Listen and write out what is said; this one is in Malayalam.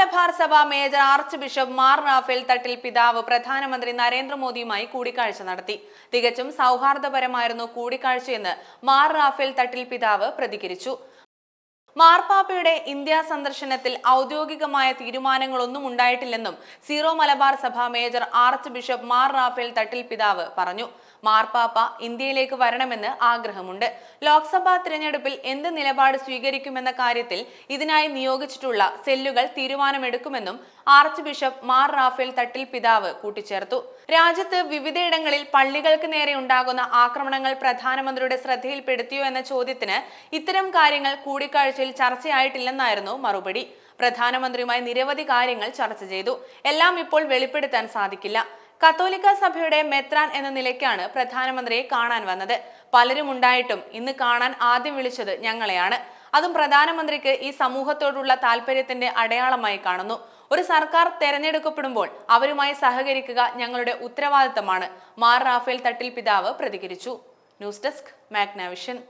മലബാർ സഭ major archbishop Mar Raphael Thattil പിതാവ് പ്രധാനമന്ത്രി നരേന്ദ്രമോദിയുമായി കൂടിക്കാഴ്ച നടത്തി തികച്ചും സൗഹാർദ്ദപരമായിരുന്നു കൂടിക്കാഴ്ചയെന്ന് മാർ റാഫേൽ തട്ടിൽ പിതാവ് പ്രതികരിച്ചു മാർപ്പാപ്പയുടെ ഇന്ത്യ സന്ദർശനത്തിൽ ഔദ്യോഗികമായ തീരുമാനങ്ങളൊന്നും ഉണ്ടായിട്ടില്ലെന്നും സീറോ മലബാർ സഭ major archbishop Mar Raphael Thattil പിതാവ് പറഞ്ഞു മാർപ്പാപ്പ ഇന്ത്യയിലേക്ക് വരണമെന്ന് ആഗ്രഹമുണ്ട് ലോക്സഭാ തിരഞ്ഞെടുപ്പിൽ എന്ത് നിലപാട് സ്വീകരിക്കുമെന്ന കാര്യത്തിൽ ഇതിനായി നിയോഗിച്ചിട്ടുള്ള സെല്ലുകൾ തീരുമാനമെടുക്കുമെന്നും ആർച്ച് ബിഷപ്പ് മാർ റാഫേൽ തട്ടിൽ പിതാവ് കൂട്ടിച്ചേർത്തു രാജ്യത്ത് വിവിധയിടങ്ങളിൽ പള്ളികൾക്ക് നേരെ ഉണ്ടാകുന്ന ആക്രമണങ്ങൾ പ്രധാനമന്ത്രിയുടെ ശ്രദ്ധയിൽപ്പെടുത്തിയോ എന്ന ചോദ്യത്തിന് ഇത്തരം കാര്യങ്ങൾ കൂടിക്കാഴ്ച ചർച്ചയിൽ ചർച്ചയായിട്ടില്ലെന്നായിരുന്നു മറുപടി പ്രധാനമന്ത്രിയുമായി നിരവധി കാര്യങ്ങൾ ചർച്ച ചെയ്തു എല്ലാം ഇപ്പോൾ വെളിപ്പെടുത്താൻ സാധിക്കില്ല കത്തോലിക്ക സഭയുടെ മെത്രാൻ എന്ന നിലയ്ക്കാണ് പ്രധാനമന്ത്രിയെ കാണാൻ വന്നത് പലരും ഉണ്ടായിട്ടും ഇന്ന് കാണാൻ ആദ്യം വിളിച്ചത് ഞങ്ങളെയാണ് അതും പ്രധാനമന്ത്രിക്ക് ഈ സമൂഹത്തോടുള്ള താല്പര്യത്തിന്റെ അടയാളമായി കാണുന്നു ഒരു സർക്കാർ തെരഞ്ഞെടുക്കപ്പെടുമ്പോൾ അവരുമായി സഹകരിക്കുക ഞങ്ങളുടെ ഉത്തരവാദിത്തമാണ് മാർ റാഫേൽ തട്ടിൽ പിതാവ് പ്രതികരിച്ചു ന്യൂസ് ഡെസ്ക് മാഗ്നാവിഷൻ